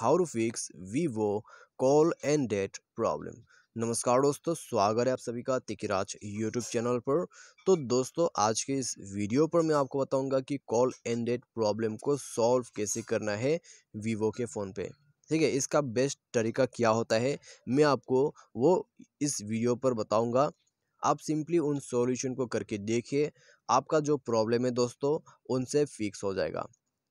how to fix Vivo call end date problem नमस्कार दोस्तों स्वागत है आप सभी का तिकराज यूट्यूब चैनल पर तो दोस्तों आज के इस वीडियो पर मैं आपको बताऊंगा कि कॉल एंड डेट प्रॉब्लम को सॉल्व कैसे करना है वीवो के फ़ोन पे ठीक है इसका बेस्ट तरीका क्या होता है मैं आपको वो इस वीडियो पर बताऊंगा आप सिंपली उन सॉल्यूशन को करके देखिए आपका जो प्रॉब्लम है दोस्तों उनसे फिक्स हो जाएगा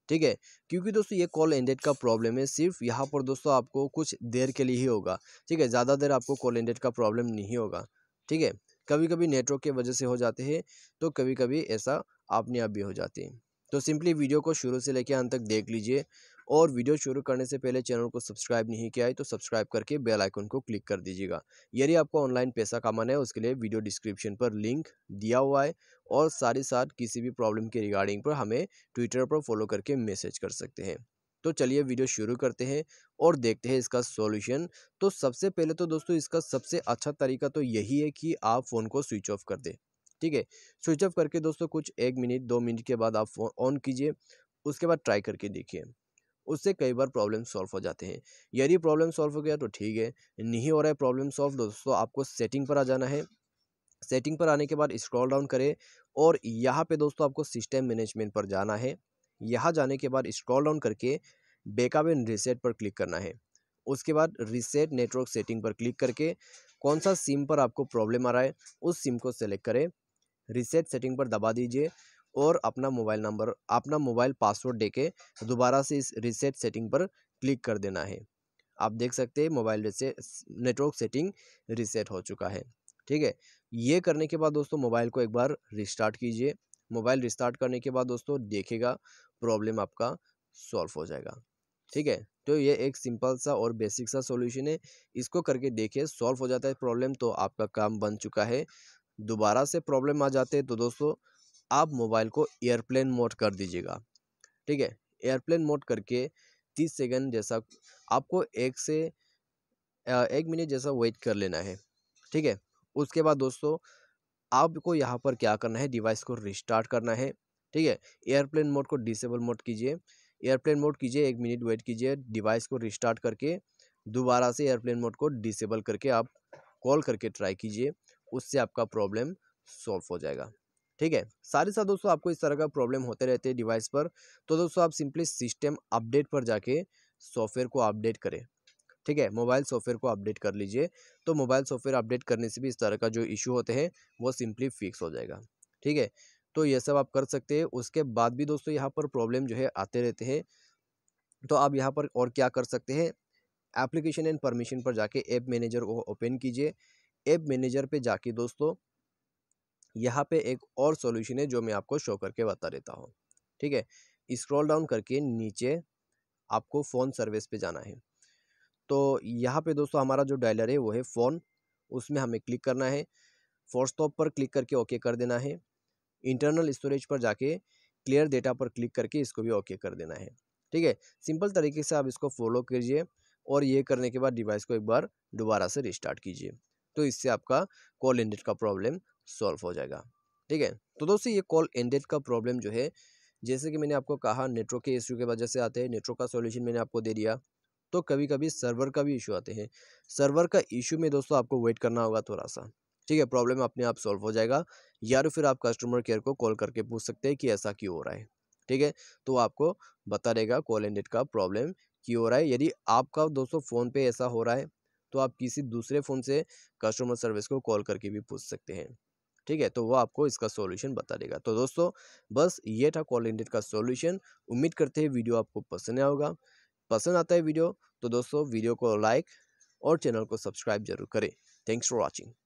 ठीक है क्योंकि दोस्तों ये कॉल एंडेड का प्रॉब्लम है सिर्फ यहाँ पर दोस्तों आपको कुछ देर के लिए ही होगा ठीक है ज़्यादा देर आपको कॉल एंडेड का प्रॉब्लम नहीं होगा ठीक है कभी कभी नेटवर्क के वजह से हो जाते हैं तो कभी कभी ऐसा अपने आप भी हो जाते हैं तो सिंपली वीडियो को शुरू से लेकर अंत तक देख लीजिए और वीडियो शुरू करने से पहले चैनल को सब्सक्राइब नहीं किया है तो सब्सक्राइब करके बेल आइकन को क्लिक कर दीजिएगा यदि आपको ऑनलाइन पैसा कमाना है उसके लिए वीडियो डिस्क्रिप्शन पर लिंक दिया हुआ है और साथ ही साथ किसी भी प्रॉब्लम के रिगार्डिंग पर हमें ट्विटर पर फॉलो करके मैसेज कर सकते हैं तो चलिए वीडियो शुरू करते हैं और देखते हैं इसका सॉल्यूशन तो सबसे पहले तो दोस्तों इसका सबसे अच्छा तरीका तो यही है कि आप फ़ोन को स्विच ऑफ कर दें ठीक है स्विच ऑफ करके दोस्तों कुछ एक मिनट दो मिनट के बाद आप फ़ोन ऑन कीजिए उसके बाद ट्राई करके देखिए उससे कई बार प्रॉब्लम सॉल्व हो जाते हैं यदि प्रॉब्लम सॉल्व हो गया तो ठीक है नहीं हो रहा है प्रॉब्लम सॉल्व दोस्तों आपको सेटिंग पर आ जाना है सेटिंग पर आने के बाद स्क्रॉल डाउन करें और यहाँ पे दोस्तों आपको सिस्टम मैनेजमेंट पर जाना है यहाँ जाने के बाद स्क्रॉल डाउन करके बेकअप एंड रिसेट पर क्लिक करना है उसके बाद रिसेट नेटवर्क सेटिंग पर क्लिक करके कौन सा सिम पर आपको प्रॉब्लम आ रहा है उस सिम को सेलेक्ट करें रिसेट सेटिंग पर दबा दीजिए और अपना मोबाइल नंबर अपना मोबाइल पासवर्ड दे के दोबारा से इस रिसेट सेटिंग पर क्लिक कर देना है आप देख सकते हैं मोबाइल से नेटवर्क सेटिंग रिसेट हो चुका है ठीक है ये करने के बाद दोस्तों मोबाइल को एक बार रिस्टार्ट कीजिए मोबाइल रिस्टार्ट करने के बाद दोस्तों देखेगा प्रॉब्लम आपका सॉल्व हो जाएगा ठीक है तो ये एक सिंपल सा और बेसिक सा सॉल्यूशन है इसको करके देखिए सॉल्व हो जाता है प्रॉब्लम तो आपका काम बन चुका है दोबारा से प्रॉब्लम आ जाते हैं तो दोस्तों आप मोबाइल को एयरप्लेन मोड कर दीजिएगा ठीक है एयरप्लेन मोड करके तीस सेकंड जैसा आपको एक से एक मिनट जैसा वेट कर लेना है ठीक है उसके बाद दोस्तों आपको यहाँ पर क्या करना है डिवाइस को रिस्टार्ट करना है ठीक है एयरप्लेन मोड को डिसेबल मोड कीजिए एयरप्लेन मोड कीजिए एक मिनट वेट कीजिए डिवाइस को रिस्टार्ट करके दोबारा से एयरप्लेन मोड को डिसेबल करके आप कॉल करके ट्राई कीजिए उससे आपका प्रॉब्लम सॉल्व हो जाएगा ठीक है सारे साथ दोस्तों आपको इस तरह का प्रॉब्लम होते रहते हैं डिवाइस पर तो दोस्तों आप सिंपली सिस्टम अपडेट पर जाके सॉफ्टवेयर को अपडेट करें ठीक है मोबाइल सॉफ्टवेयर को अपडेट कर लीजिए तो मोबाइल सॉफ्टवेयर अपडेट करने से भी इस तरह का जो इशू होते हैं वो सिंपली फिक्स हो जाएगा ठीक है तो ये सब आप कर सकते हैं उसके बाद भी दोस्तों यहाँ पर प्रॉब्लम जो है आते रहते हैं तो आप यहाँ पर और क्या कर सकते हैं एप्लीकेशन एंड परमिशन पर जाके ऐप मैनेजर को ओपन कीजिए ऐप मैनेजर पे जाके दोस्तों यहाँ पे एक और सॉल्यूशन है जो मैं आपको शो करके बता देता हूँ ठीक है स्क्रॉल डाउन करके नीचे आपको फ़ोन सर्विस पे जाना है तो यहाँ पे दोस्तों हमारा जो डायलर है वो है फ़ोन उसमें हमें क्लिक करना है फोर स्टॉप पर क्लिक करके ओके कर देना है इंटरनल स्टोरेज पर जाके क्लियर डेटा पर क्लिक करके इसको भी ओके कर देना है ठीक है सिंपल तरीके से आप इसको फॉलो कीजिए और ये करने के बाद डिवाइस को एक बार दोबारा से रिस्टार्ट कीजिए तो इससे आपका कॉल इंडेट का प्रॉब्लम सॉल्व हो जाएगा ठीक है तो दोस्तों ये कॉल एंडेड का प्रॉब्लम जो है जैसे कि मैंने आपको कहा नेटवर्क के इशू के वजह से आते हैं नेटवर्क का सॉल्यूशन मैंने आपको दे दिया तो कभी कभी सर्वर का भी इशू आते हैं सर्वर का इशू में दोस्तों आपको वेट करना होगा थोड़ा सा ठीक है प्रॉब्लम अपने आप सॉल्व हो जाएगा या तो फिर आप कस्टमर केयर को कॉल करके पूछ सकते हैं कि ऐसा क्यों हो रहा है ठीक है तो आपको बता देगा कॉल एंडेड का प्रॉब्लम क्यों हो रहा है यदि आपका दोस्तों फ़ोन पे ऐसा हो रहा है तो आप किसी दूसरे फ़ोन से कस्टमर सर्विस को कॉल करके भी पूछ सकते हैं ठीक है तो वो आपको इसका सॉल्यूशन बता देगा तो दोस्तों बस ये था कोऑर्डिनेट का सॉल्यूशन उम्मीद करते हैं वीडियो आपको पसंद आया होगा पसंद आता है वीडियो तो दोस्तों वीडियो को लाइक और चैनल को सब्सक्राइब जरूर करें थैंक्स फॉर वॉचिंग